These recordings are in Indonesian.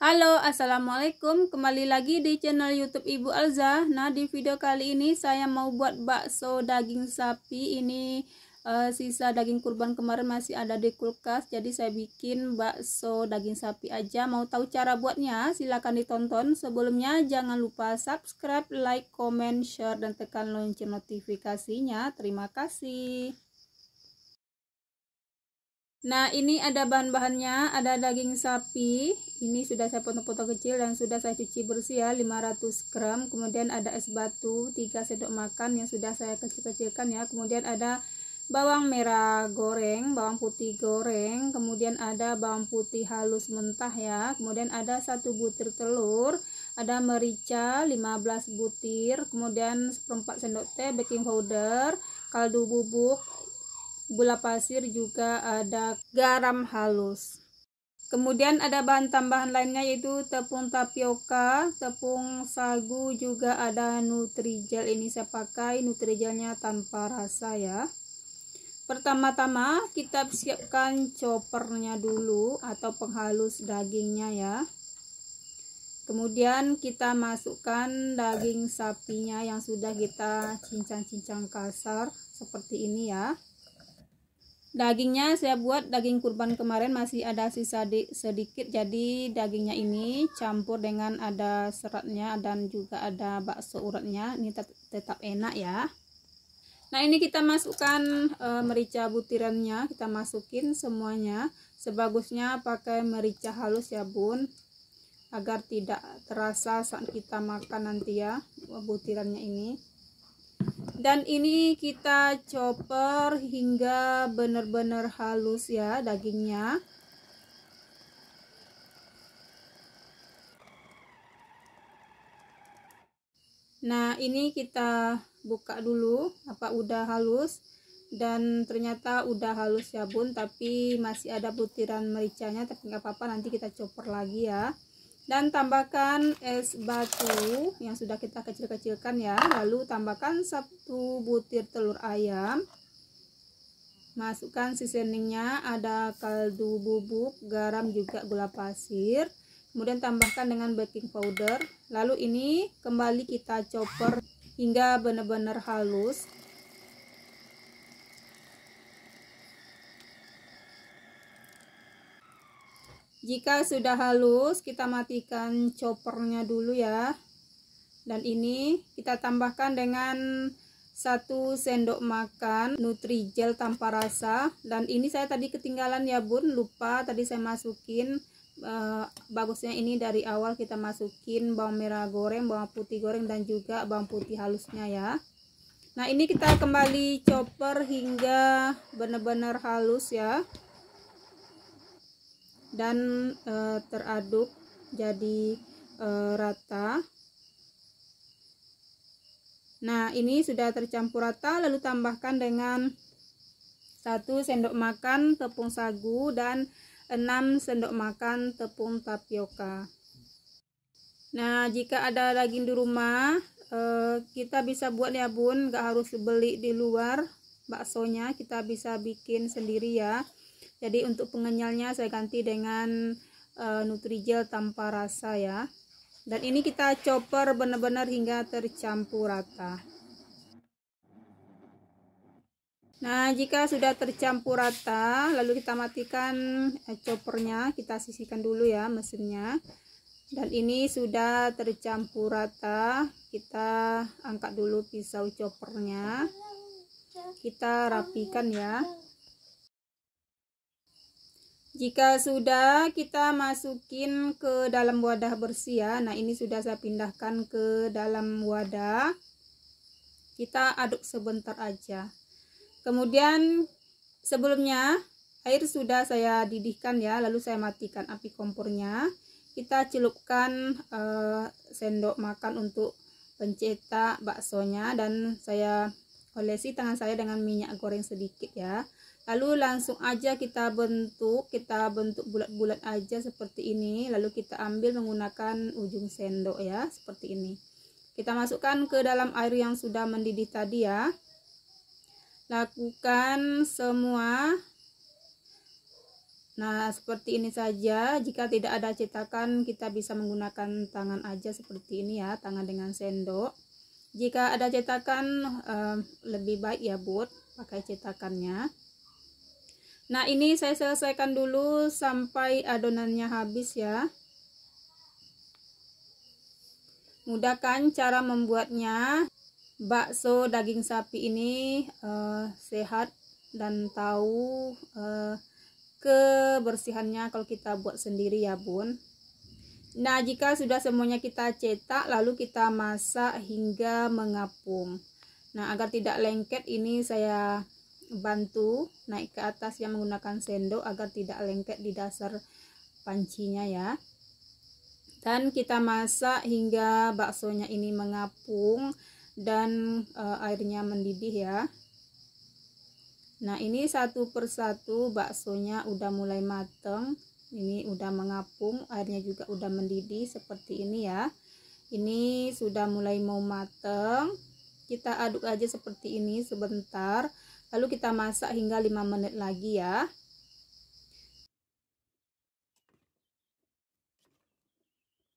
Halo, Assalamualaikum. Kembali lagi di channel YouTube Ibu Alza. Nah, di video kali ini saya mau buat bakso daging sapi. Ini uh, sisa daging kurban kemarin masih ada di kulkas. Jadi saya bikin bakso daging sapi aja. Mau tahu cara buatnya? Silahkan ditonton. Sebelumnya jangan lupa subscribe, like, comment, share, dan tekan lonceng notifikasinya. Terima kasih. Nah, ini ada bahan-bahannya, ada daging sapi, ini sudah saya potong-potong kecil dan sudah saya cuci bersih ya, 500 gram. Kemudian ada es batu, 3 sendok makan yang sudah saya kecil-kecilkan ya. Kemudian ada bawang merah goreng, bawang putih goreng, kemudian ada bawang putih halus mentah ya. Kemudian ada satu butir telur, ada merica 15 butir, kemudian seperempat sendok teh baking powder, kaldu bubuk gula pasir juga ada garam halus Kemudian ada bahan tambahan lainnya yaitu tepung tapioka, tepung sagu juga ada nutrijel ini saya pakai nutrijelnya tanpa rasa ya. Pertama-tama kita siapkan choppernya dulu atau penghalus dagingnya ya. Kemudian kita masukkan daging sapinya yang sudah kita cincang-cincang kasar seperti ini ya dagingnya saya buat daging kurban kemarin masih ada sisa di, sedikit jadi dagingnya ini campur dengan ada seratnya dan juga ada bakso uratnya ini tetap, tetap enak ya nah ini kita masukkan e, merica butirannya kita masukin semuanya sebagusnya pakai merica halus ya bun agar tidak terasa saat kita makan nanti ya butirannya ini dan ini kita chopper hingga benar-benar halus ya dagingnya nah ini kita buka dulu apa udah halus dan ternyata udah halus ya bun tapi masih ada butiran mericanya tapi nggak apa-apa nanti kita chopper lagi ya dan tambahkan es batu yang sudah kita kecil-kecilkan ya lalu tambahkan satu butir telur ayam masukkan seasoningnya ada kaldu bubuk garam juga gula pasir kemudian tambahkan dengan baking powder lalu ini kembali kita chopper hingga benar-benar halus jika sudah halus kita matikan choppernya dulu ya dan ini kita tambahkan dengan satu sendok makan nutrijel tanpa rasa dan ini saya tadi ketinggalan ya bun lupa tadi saya masukin eh, bagusnya ini dari awal kita masukin bawang merah goreng bawang putih goreng dan juga bawang putih halusnya ya nah ini kita kembali chopper hingga benar-benar halus ya dan e, teraduk jadi e, rata nah ini sudah tercampur rata lalu tambahkan dengan 1 sendok makan tepung sagu dan 6 sendok makan tepung tapioka nah jika ada daging di rumah e, kita bisa buat ya bun gak harus beli di luar baksonya kita bisa bikin sendiri ya jadi untuk pengenyalnya saya ganti dengan uh, nutrijel tanpa rasa ya dan ini kita chopper benar-benar hingga tercampur rata nah jika sudah tercampur rata lalu kita matikan eh, choppernya kita sisihkan dulu ya mesinnya dan ini sudah tercampur rata kita angkat dulu pisau choppernya kita rapikan ya jika sudah kita masukin ke dalam wadah bersih ya nah ini sudah saya pindahkan ke dalam wadah kita aduk sebentar aja kemudian sebelumnya air sudah saya didihkan ya lalu saya matikan api kompornya kita celupkan eh, sendok makan untuk pencetak baksonya dan saya olesi tangan saya dengan minyak goreng sedikit ya lalu langsung aja kita bentuk kita bentuk bulat-bulat aja seperti ini lalu kita ambil menggunakan ujung sendok ya seperti ini kita masukkan ke dalam air yang sudah mendidih tadi ya lakukan semua nah seperti ini saja jika tidak ada cetakan kita bisa menggunakan tangan aja seperti ini ya tangan dengan sendok jika ada cetakan eh, lebih baik ya buat pakai cetakannya Nah ini saya selesaikan dulu sampai adonannya habis ya. Mudah kan cara membuatnya. Bakso daging sapi ini uh, sehat dan tahu uh, kebersihannya kalau kita buat sendiri ya bun. Nah jika sudah semuanya kita cetak lalu kita masak hingga mengapung. Nah agar tidak lengket ini saya bantu naik ke atas yang menggunakan sendok agar tidak lengket di dasar pancinya ya dan kita masak hingga baksonya ini mengapung dan e, airnya mendidih ya nah ini satu persatu baksonya udah mulai mateng ini udah mengapung airnya juga udah mendidih seperti ini ya ini sudah mulai mau mateng kita aduk aja seperti ini sebentar lalu kita masak hingga 5 menit lagi ya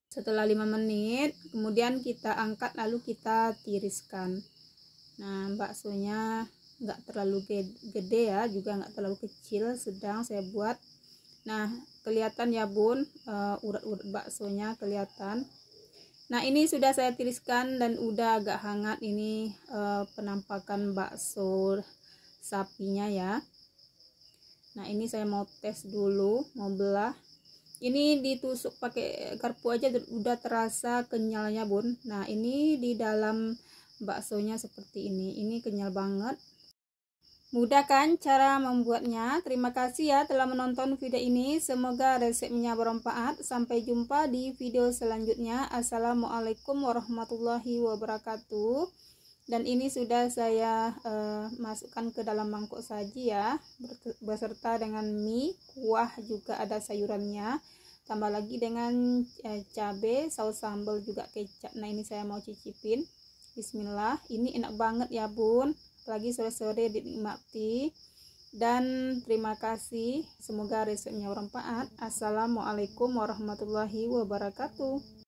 setelah 5 menit kemudian kita angkat lalu kita tiriskan nah baksonya nggak terlalu gede ya juga nggak terlalu kecil sedang saya buat nah kelihatan ya bun eh, urat-urat uh, baksonya kelihatan nah ini sudah saya tiriskan dan udah agak hangat ini uh, penampakan bakso sapinya ya nah ini saya mau tes dulu mau belah ini ditusuk pakai garpu aja udah terasa kenyalnya bun nah ini di dalam baksonya seperti ini ini kenyal banget Mudah kan cara membuatnya? Terima kasih ya telah menonton video ini. Semoga resepnya bermanfaat. Sampai jumpa di video selanjutnya. Assalamualaikum warahmatullahi wabarakatuh dan ini sudah saya uh, masukkan ke dalam mangkok saji ya beserta dengan mie kuah juga ada sayurannya tambah lagi dengan uh, cabe saus sambal juga kecap nah ini saya mau cicipin bismillah ini enak banget ya bun lagi sore-sore dinikmati dan terima kasih semoga resepnya bermanfaat assalamualaikum warahmatullahi wabarakatuh